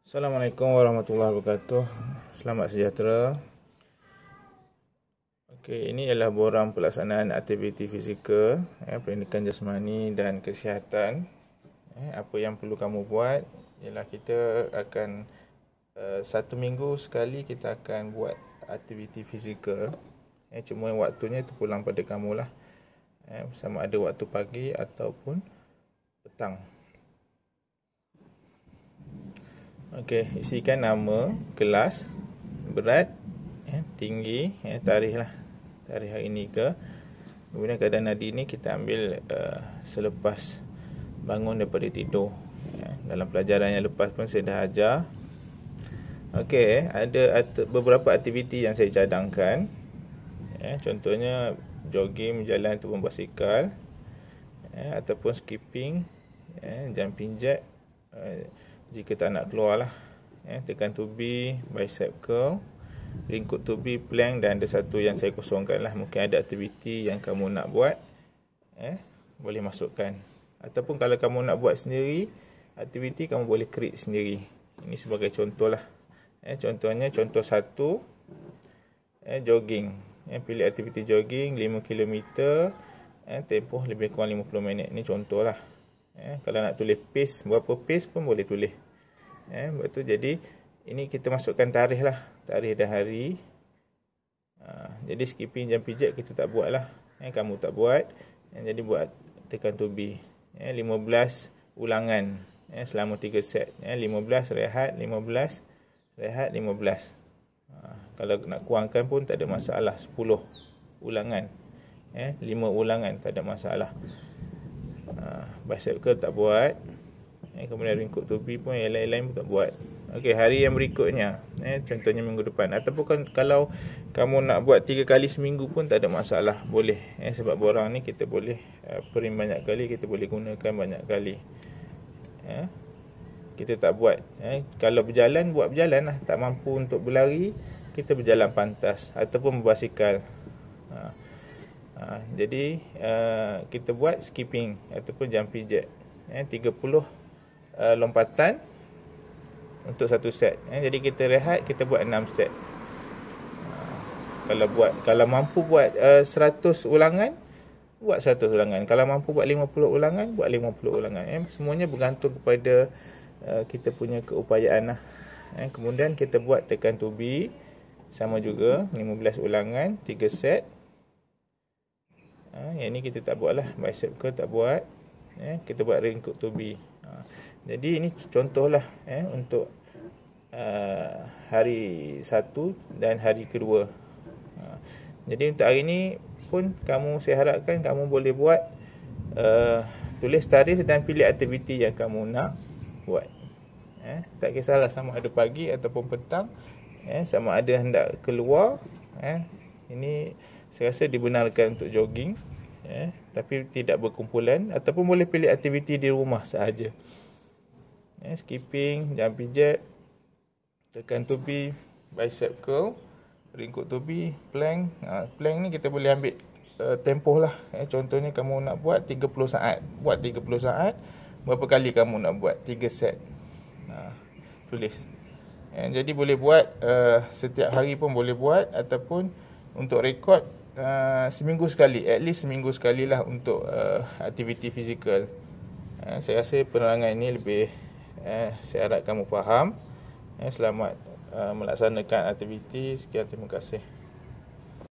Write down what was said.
Assalamualaikum warahmatullahi wabarakatuh. Selamat sejahtera. Okey, ini ialah borang pelaksanaan aktiviti fizikal, ya, pendidikan jasmani dan kesihatan. Ya, apa yang perlu kamu buat ialah kita akan uh, satu minggu sekali kita akan buat aktiviti fizikal. Ya, cuma waktunya itu pulang pada kamu lah. Ya, sama ada waktu pagi ataupun petang. Okey, isikan nama, kelas, berat, eh, tinggi, eh, tarikh lah. Tarikh hari ini ke. Kemudian keadaan nadi ni kita ambil uh, selepas bangun daripada tidur. Eh, dalam pelajaran yang lepas pun saya dah ajar. Okey, ada beberapa aktiviti yang saya cadangkan. Eh, contohnya jogging, berjalan ataupun basikal. Eh, ataupun skipping, eh, jumping jack. Eh, jika tak nak keluar lah eh, tekan to be bicep curl ringkut to be plank dan ada satu yang saya kosongkan lah mungkin ada aktiviti yang kamu nak buat eh, boleh masukkan ataupun kalau kamu nak buat sendiri aktiviti kamu boleh create sendiri ini sebagai contoh lah eh, contohnya contoh satu eh, jogging eh, pilih aktiviti jogging 5km eh, tempoh lebih kurang 50 minit Ini contoh lah eh, kalau nak tulis piece berapa piece pun boleh tulis eh buat tu jadi ini kita masukkan tarikh lah tarikh dan hari ha, jadi skipping jam pijak kita tak buat lah eh, kamu tak buat eh, jadi buat tekan to be eh, 15 ulangan eh, selama 3 set eh, 15 rehat 15 rehat 15 ha, ah, kalau nak kurangkan pun tak ada masalah 10 ulangan eh, 5 ulangan tak ada masalah bicep curl tak buat eh, kemudian ringkut tubi pun yang lain-lain pun tak buat Okey hari yang berikutnya eh, contohnya minggu depan ataupun kan kalau kamu nak buat 3 kali seminggu pun tak ada masalah boleh eh, sebab borang ni kita boleh uh, eh, perim banyak kali kita boleh gunakan banyak kali eh, kita tak buat eh, kalau berjalan buat berjalan lah tak mampu untuk berlari kita berjalan pantas ataupun berbasikal haa uh. Ha, jadi uh, kita buat skipping ataupun jumping jack eh, 30 uh, lompatan untuk satu set eh, jadi kita rehat kita buat 6 set uh, kalau buat kalau mampu buat uh, 100 ulangan buat 100 ulangan kalau mampu buat 50 ulangan buat 50 ulangan eh. semuanya bergantung kepada uh, kita punya keupayaan lah. eh, kemudian kita buat tekan tubi sama juga 15 ulangan 3 set yang ni kita tak buat lah bicep curl tak buat eh, kita buat ring cup to be ha. jadi ini contoh lah eh, untuk uh, hari satu dan hari kedua ha. jadi untuk hari ni pun kamu saya harapkan kamu boleh buat uh, tulis tarikh dan pilih aktiviti yang kamu nak buat eh, tak kisahlah sama ada pagi ataupun petang eh, sama ada hendak keluar eh, ini saya rasa dibenarkan untuk jogging eh, tapi tidak berkumpulan ataupun boleh pilih aktiviti di rumah sahaja. Eh, skipping, jump jack, tekan tubi, bicep curl, ringkuk tubi, plank. Ha, plank ni kita boleh ambil uh, tempoh lah. Eh, contohnya kamu nak buat 30 saat. Buat 30 saat, berapa kali kamu nak buat? 3 set. Ha, tulis. Eh, jadi boleh buat uh, setiap hari pun boleh buat ataupun untuk rekod uh, seminggu sekali at least seminggu sekali lah untuk uh, aktiviti fizikal uh, saya rasa penerangan ini lebih uh, saya harap kamu faham uh, selamat uh, melaksanakan aktiviti sekian terima kasih